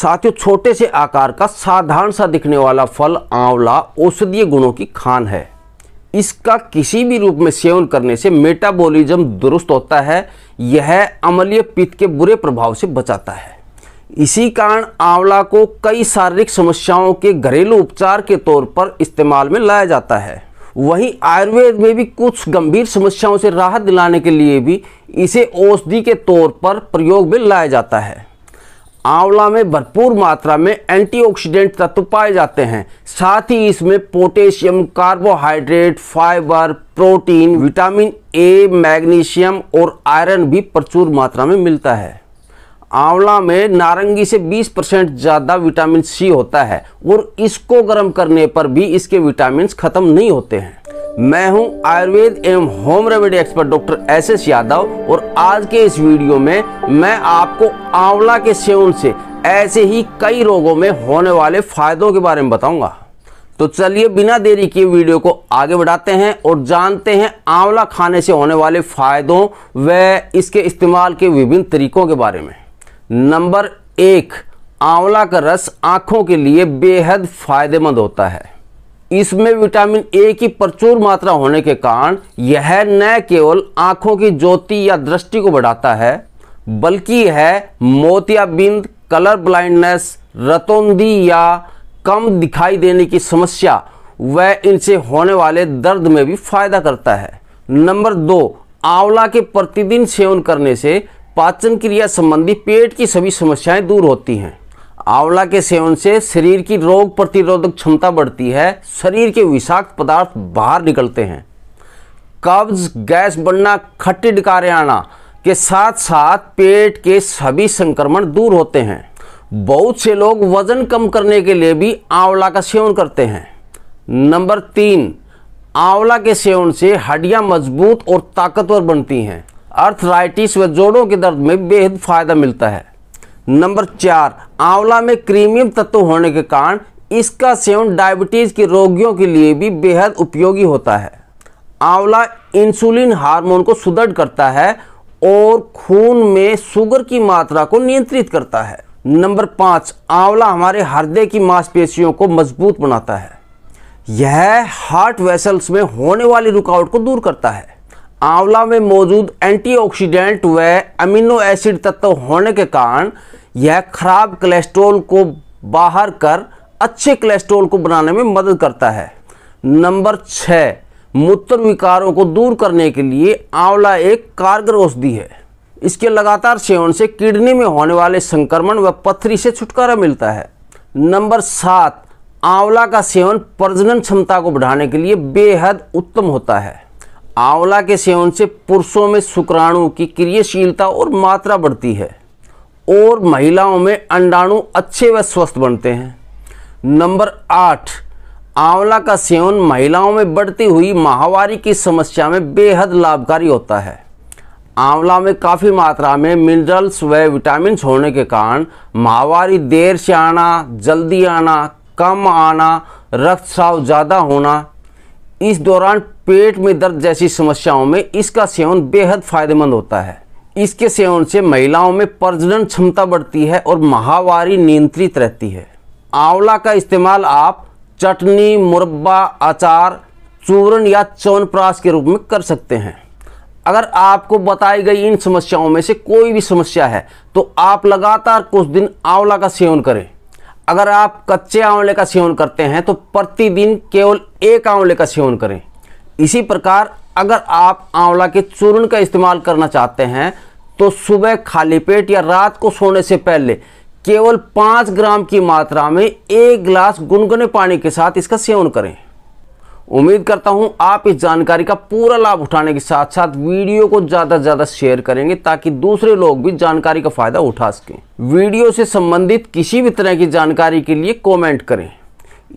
साथियों छोटे से आकार का साधारण सा दिखने वाला फल आंवला औषधीय गुणों की खान है इसका किसी भी रूप में सेवन करने से मेटाबॉलिज्म दुरुस्त होता है यह अमलीय पित्त के बुरे प्रभाव से बचाता है इसी कारण आंवला को कई शारीरिक समस्याओं के घरेलू उपचार के तौर पर इस्तेमाल में लाया जाता है वहीं आयुर्वेद में भी कुछ गंभीर समस्याओं से राहत दिलाने के लिए भी इसे औषधि के तौर पर प्रयोग में लाया जाता है आंवला में भरपूर मात्रा में एंटीऑक्सीडेंट तत्व पाए जाते हैं साथ ही इसमें potassium carbohydrate fibre protein vitamin A magnesium और आयरन भी प्रचुर मात्रा में मिलता है आंवला में नारंगी से 20 परसेंट ज़्यादा विटामिन सी होता है और इसको गर्म करने पर भी इसके विटामिन ख़त्म नहीं होते हैं मैं हूं आयुर्वेद एवं home remedy expert doctor S S Yadav और आज के इस वीडियो में मैं आपको आंवला के सेवन से ऐसे ही कई रोगों में होने वाले फायदों के बारे में बताऊंगा तो चलिए बिना देरी के वीडियो को आगे बढ़ाते हैं और जानते हैं आंवला खाने से होने वाले फायदों व इसके इस्तेमाल के विभिन्न तरीकों के बारे में नंबर एक आंवला का रस आंखों के लिए बेहद फायदेमंद होता है इसमें विटामिन ए की प्रचुर मात्रा होने के कारण यह न केवल आंखों की ज्योति या दृष्टि को बढ़ाता है बल्कि यह मोतियाबिंद कलर ब्लाइंडनेस रतौंदी या कम दिखाई देने की समस्या व इनसे होने वाले दर्द में भी फायदा करता है नंबर दो आंवला के प्रतिदिन सेवन करने से पाचन क्रिया संबंधी पेट की सभी समस्याएं दूर होती हैं आंवला के सेवन से शरीर की रोग प्रतिरोधक क्षमता बढ़ती है शरीर के विषाक्त पदार्थ बाहर निकलते हैं कब्ज गैस बनना खट्टी डकारे आना के साथ साथ पेट के सभी संक्रमण दूर होते हैं बहुत से लोग वजन कम करने के लिए भी आंवला का सेवन करते हैं नंबर तीन आंवला के सेवन से हड्डियां मजबूत और ताकतवर बनती हैं अर्थराइटिस व जोड़ों के दर्द में बेहद फ़ायदा मिलता है नंबर चार आंवला में क्रीमियम तत्व होने के कारण इसका सेवन डायबिटीज़ के रोगियों के लिए भी बेहद उपयोगी होता है आंवला इंसुलिन हार्मोन को सुदृढ़ करता है और खून में शुगर की मात्रा को नियंत्रित करता है नंबर पाँच आंवला हमारे हृदय की मांसपेशियों को मजबूत बनाता है यह हार्ट वेसल्स में होने वाली रुकावट को दूर करता है आंवला में मौजूद एंटीऑक्सीडेंट व अमीनो एसिड तत्व होने के कारण यह खराब कोलेस्ट्रोल को बाहर कर अच्छे कोलेस्ट्रोल को बनाने में मदद करता है नंबर छः मूत्र विकारों को दूर करने के लिए आंवला एक कारगर औषधि है इसके लगातार सेवन से किडनी में होने वाले संक्रमण व पथरी से छुटकारा मिलता है नंबर सात आंवला का सेवन प्रजनन क्षमता को बढ़ाने के लिए बेहद उत्तम होता है आंवला के सेवन से पुरुषों में शुक्राणु की क्रियाशीलता और मात्रा बढ़ती है और महिलाओं में अंडाणु अच्छे व स्वस्थ बनते हैं नंबर आठ आंवला का सेवन महिलाओं में बढ़ती हुई माहवारी की समस्या में बेहद लाभकारी होता है आंवला में काफ़ी मात्रा में मिनरल्स व विटामिन होने के कारण माहवारी देर से आना जल्दी आना कम आना रक्तस्राव ज़्यादा होना इस दौरान पेट में दर्द जैसी समस्याओं में इसका सेवन बेहद फायदेमंद होता है इसके सेवन से महिलाओं में प्रजनन क्षमता बढ़ती है और माहवारी नियंत्रित रहती है आंवला का इस्तेमाल आप चटनी मुरब्बा अचार चूर्ण या च्यवनप्राश के रूप में कर सकते हैं अगर आपको बताई गई इन समस्याओं में से कोई भी समस्या है तो आप लगातार कुछ दिन आंवला का सेवन करें अगर आप कच्चे आंवले का सेवन करते हैं तो प्रतिदिन केवल एक आंवले का सेवन करें इसी प्रकार अगर आप आंवला के चूर्ण का इस्तेमाल करना चाहते हैं तो सुबह खाली पेट या रात को सोने से पहले केवल पाँच ग्राम की मात्रा में एक गिलास गुनगुने पानी के साथ इसका सेवन करें उम्मीद करता हूं आप इस जानकारी का पूरा लाभ उठाने के साथ साथ वीडियो को ज़्यादा से ज़्यादा शेयर करेंगे ताकि दूसरे लोग भी जानकारी का फ़ायदा उठा सकें वीडियो से संबंधित किसी भी तरह की जानकारी के लिए कॉमेंट करें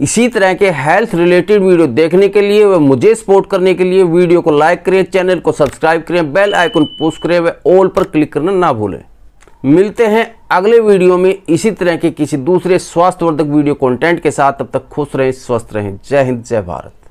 इसी तरह के हेल्थ रिलेटेड वीडियो देखने के लिए व मुझे सपोर्ट करने के लिए वीडियो को लाइक करें चैनल को सब्सक्राइब करें बेल आइकन पुश करें व ऑल पर क्लिक करना ना भूलें मिलते हैं अगले वीडियो में इसी तरह के किसी दूसरे स्वास्थ्यवर्धक वीडियो कंटेंट के साथ तब तक खुश रहें स्वस्थ रहें जय हिंद जय भारत